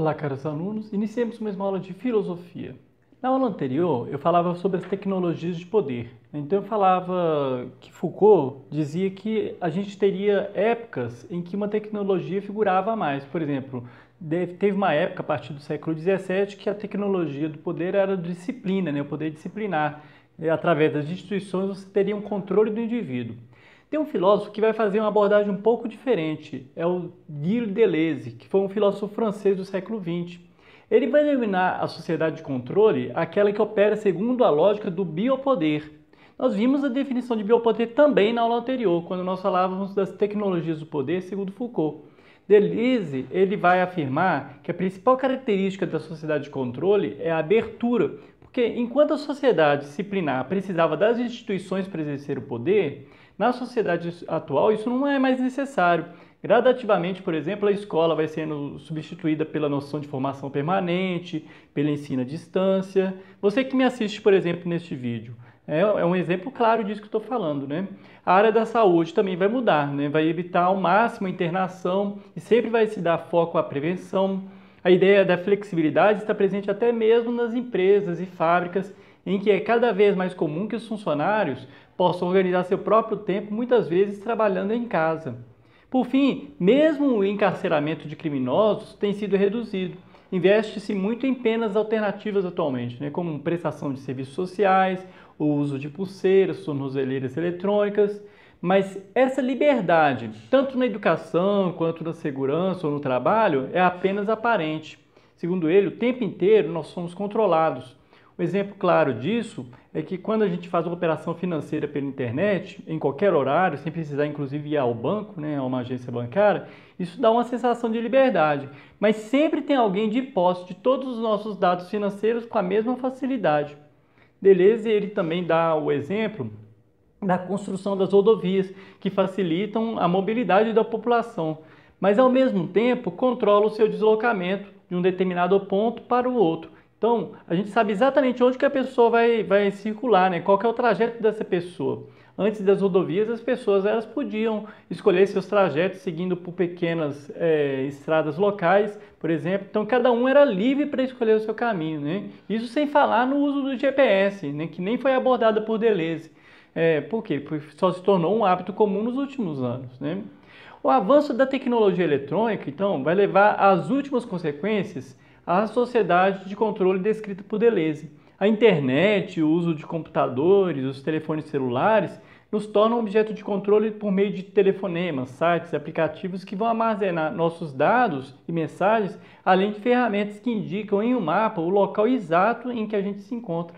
Olá, caros alunos. Iniciemos mais uma aula de filosofia. Na aula anterior, eu falava sobre as tecnologias de poder. Né? Então, eu falava que Foucault dizia que a gente teria épocas em que uma tecnologia figurava mais. Por exemplo, teve uma época, a partir do século XVII, que a tecnologia do poder era disciplina, né? o poder disciplinar. E, através das instituições, você teria um controle do indivíduo. Tem um filósofo que vai fazer uma abordagem um pouco diferente, é o Gilles Deleuze, que foi um filósofo francês do século XX. Ele vai denominar a sociedade de controle aquela que opera segundo a lógica do biopoder. Nós vimos a definição de biopoder também na aula anterior, quando nós falávamos das tecnologias do poder segundo Foucault. Deleuze ele vai afirmar que a principal característica da sociedade de controle é a abertura, porque enquanto a sociedade disciplinar precisava das instituições para exercer o poder, na sociedade atual, isso não é mais necessário. Gradativamente, por exemplo, a escola vai sendo substituída pela noção de formação permanente, pelo ensino à distância. Você que me assiste, por exemplo, neste vídeo, é, é um exemplo claro disso que estou falando, né? A área da saúde também vai mudar, né? Vai evitar ao máximo a internação e sempre vai se dar foco à prevenção. A ideia da flexibilidade está presente até mesmo nas empresas e fábricas, em que é cada vez mais comum que os funcionários possam organizar seu próprio tempo, muitas vezes trabalhando em casa. Por fim, mesmo o encarceramento de criminosos tem sido reduzido. Investe-se muito em penas alternativas atualmente, né, como prestação de serviços sociais, o uso de pulseiras, tornozeleiras eletrônicas. Mas essa liberdade, tanto na educação quanto na segurança ou no trabalho, é apenas aparente. Segundo ele, o tempo inteiro nós somos controlados um exemplo claro disso é que quando a gente faz uma operação financeira pela internet, em qualquer horário, sem precisar inclusive ir ao banco, né, a uma agência bancária, isso dá uma sensação de liberdade. Mas sempre tem alguém de posse de todos os nossos dados financeiros com a mesma facilidade. Deleuze ele também dá o exemplo da construção das rodovias, que facilitam a mobilidade da população, mas ao mesmo tempo controla o seu deslocamento de um determinado ponto para o outro então, a gente sabe exatamente onde que a pessoa vai, vai circular, né? qual que é o trajeto dessa pessoa. Antes das rodovias, as pessoas elas podiam escolher seus trajetos seguindo por pequenas é, estradas locais, por exemplo. Então, cada um era livre para escolher o seu caminho. Né? Isso sem falar no uso do GPS, né? que nem foi abordado por Deleuze. É, por quê? Porque só se tornou um hábito comum nos últimos anos. Né? O avanço da tecnologia eletrônica, então, vai levar às últimas consequências a sociedade de controle descrita por Deleuze. A internet, o uso de computadores, os telefones celulares nos tornam objeto de controle por meio de telefonemas, sites, aplicativos que vão armazenar nossos dados e mensagens, além de ferramentas que indicam em um mapa o local exato em que a gente se encontra.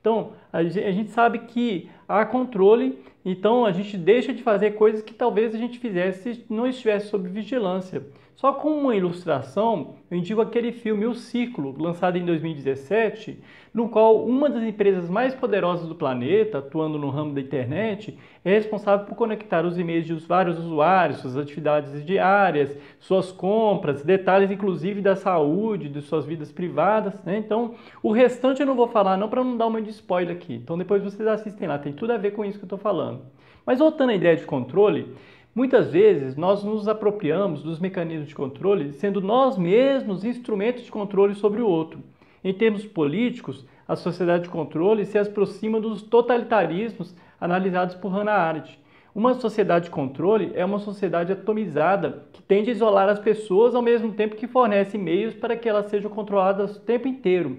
Então, a gente sabe que há controle, então a gente deixa de fazer coisas que talvez a gente fizesse se não estivesse sob vigilância. Só com uma ilustração, eu indico aquele filme O Círculo, lançado em 2017, no qual uma das empresas mais poderosas do planeta, atuando no ramo da internet, é responsável por conectar os e-mails de vários usuários, suas atividades diárias, suas compras, detalhes inclusive da saúde, de suas vidas privadas. Né? Então, o restante eu não vou falar não para não dar uma de spoiler aqui. Então depois vocês assistem lá, tem tudo a ver com isso que eu estou falando. Mas voltando à ideia de controle, Muitas vezes nós nos apropriamos dos mecanismos de controle, sendo nós mesmos instrumentos de controle sobre o outro. Em termos políticos, a sociedade de controle se aproxima dos totalitarismos analisados por Hannah Arendt. Uma sociedade de controle é uma sociedade atomizada que tende a isolar as pessoas ao mesmo tempo que fornece meios para que elas sejam controladas o tempo inteiro,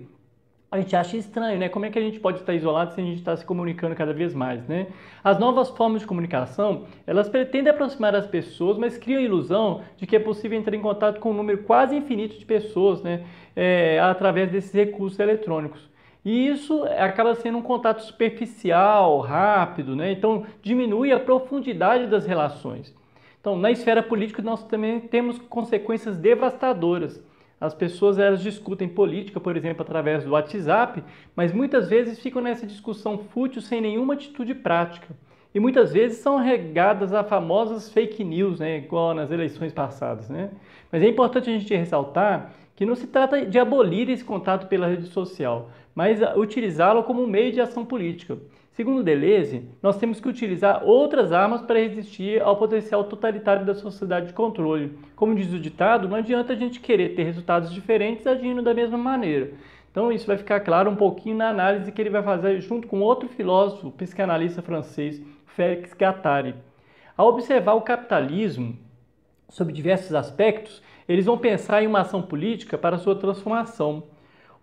a gente acha estranho, né? Como é que a gente pode estar isolado se a gente está se comunicando cada vez mais, né? As novas formas de comunicação, elas pretendem aproximar as pessoas, mas criam a ilusão de que é possível entrar em contato com um número quase infinito de pessoas, né? É, através desses recursos eletrônicos. E isso acaba sendo um contato superficial, rápido, né? Então diminui a profundidade das relações. Então, na esfera política, nós também temos consequências devastadoras as pessoas elas discutem política, por exemplo, através do WhatsApp, mas muitas vezes ficam nessa discussão fútil sem nenhuma atitude prática. E muitas vezes são regadas a famosas fake news, né, igual nas eleições passadas. Né? Mas é importante a gente ressaltar que não se trata de abolir esse contato pela rede social, mas utilizá-lo como meio de ação política. Segundo Deleuze, nós temos que utilizar outras armas para resistir ao potencial totalitário da sociedade de controle. Como diz o ditado, não adianta a gente querer ter resultados diferentes agindo da mesma maneira. Então isso vai ficar claro um pouquinho na análise que ele vai fazer junto com outro filósofo psicanalista francês, Félix Gattari. Ao observar o capitalismo sob diversos aspectos, eles vão pensar em uma ação política para sua transformação.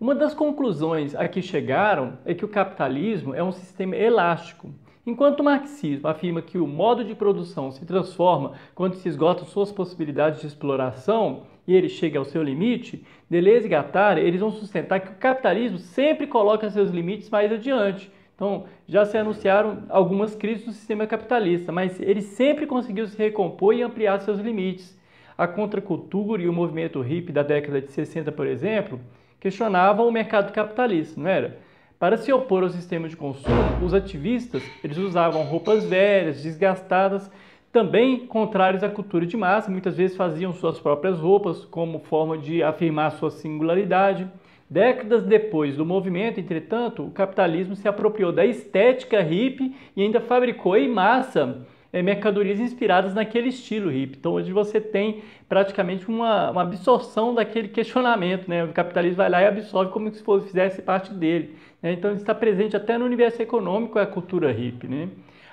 Uma das conclusões a que chegaram é que o capitalismo é um sistema elástico. Enquanto o marxismo afirma que o modo de produção se transforma quando se esgotam suas possibilidades de exploração e ele chega ao seu limite, Deleuze e Guattari eles vão sustentar que o capitalismo sempre coloca seus limites mais adiante. Então, já se anunciaram algumas crises do sistema capitalista, mas ele sempre conseguiu se recompor e ampliar seus limites. A contracultura e o movimento hippie da década de 60, por exemplo, questionavam o mercado capitalista, não era? Para se opor ao sistema de consumo, os ativistas eles usavam roupas velhas, desgastadas, também contrários à cultura de massa, muitas vezes faziam suas próprias roupas como forma de afirmar sua singularidade. Décadas depois do movimento, entretanto, o capitalismo se apropriou da estética hippie e ainda fabricou em massa é, mercadorias inspiradas naquele estilo hippie. Então hoje você tem praticamente uma, uma absorção daquele questionamento, né? O capitalismo vai lá e absorve como se fosse, fizesse parte dele. Né? Então está presente até no universo econômico a cultura hippie, né?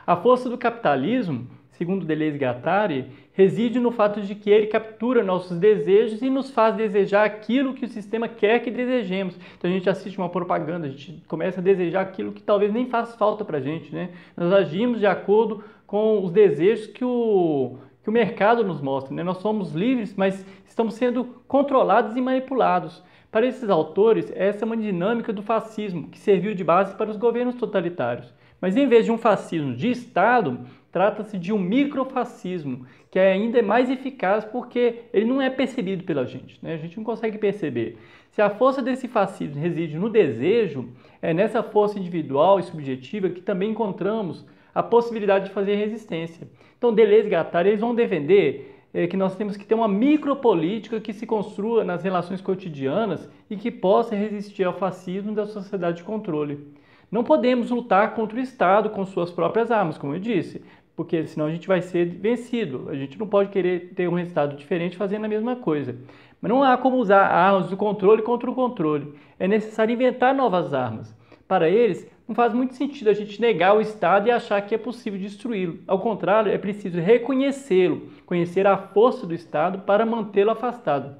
A força do capitalismo segundo Deleuze-Guattari, reside no fato de que ele captura nossos desejos e nos faz desejar aquilo que o sistema quer que desejemos. Então a gente assiste uma propaganda, a gente começa a desejar aquilo que talvez nem faz falta para a gente. Né? Nós agimos de acordo com os desejos que o, que o mercado nos mostra. Né? Nós somos livres, mas estamos sendo controlados e manipulados. Para esses autores, essa é uma dinâmica do fascismo que serviu de base para os governos totalitários. Mas em vez de um fascismo de Estado, Trata-se de um microfascismo, que é ainda mais eficaz porque ele não é percebido pela gente, né? a gente não consegue perceber. Se a força desse fascismo reside no desejo, é nessa força individual e subjetiva que também encontramos a possibilidade de fazer resistência. Então, Deleuze e Guattari eles vão defender é, que nós temos que ter uma micropolítica que se construa nas relações cotidianas e que possa resistir ao fascismo da sociedade de controle. Não podemos lutar contra o Estado com suas próprias armas, como eu disse porque senão a gente vai ser vencido. A gente não pode querer ter um resultado diferente fazendo a mesma coisa. Mas não há como usar armas do controle contra o controle. É necessário inventar novas armas. Para eles, não faz muito sentido a gente negar o Estado e achar que é possível destruí-lo. Ao contrário, é preciso reconhecê-lo, conhecer a força do Estado para mantê-lo afastado.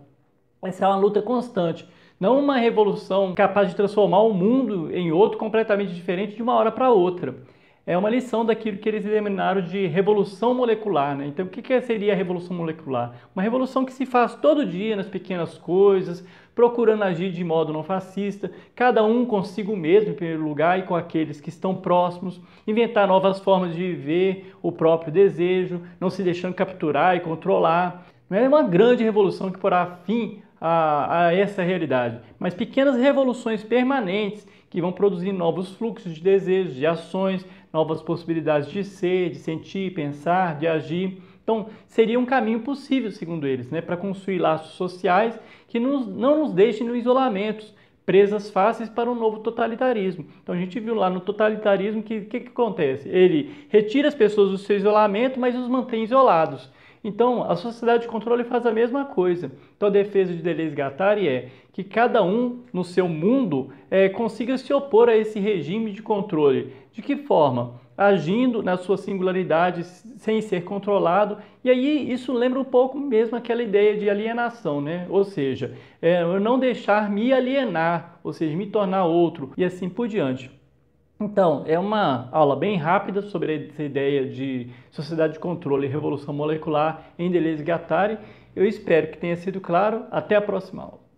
Essa é uma luta constante, não uma revolução capaz de transformar o mundo em outro completamente diferente de uma hora para outra é uma lição daquilo que eles denominaram de revolução molecular. Né? Então, o que seria a revolução molecular? Uma revolução que se faz todo dia nas pequenas coisas, procurando agir de modo não fascista, cada um consigo mesmo, em primeiro lugar, e com aqueles que estão próximos, inventar novas formas de viver o próprio desejo, não se deixando capturar e controlar. Não é uma grande revolução que porá fim a, a essa realidade, mas pequenas revoluções permanentes que vão produzir novos fluxos de desejos, de ações, novas possibilidades de ser, de sentir, pensar, de agir. Então, seria um caminho possível, segundo eles, né, para construir laços sociais que nos, não nos deixem no isolamento, presas fáceis para um novo totalitarismo. Então a gente viu lá no totalitarismo que o que, que acontece? Ele retira as pessoas do seu isolamento, mas os mantém isolados. Então, a sociedade de controle faz a mesma coisa. Então, a defesa de deleuze Gattari é que cada um, no seu mundo, é, consiga se opor a esse regime de controle. De que forma? agindo na sua singularidade sem ser controlado. E aí isso lembra um pouco mesmo aquela ideia de alienação, né? Ou seja, é, eu não deixar me alienar, ou seja, me tornar outro e assim por diante. Então, é uma aula bem rápida sobre essa ideia de sociedade de controle e revolução molecular em Deleuze e Guattari. Eu espero que tenha sido claro. Até a próxima aula.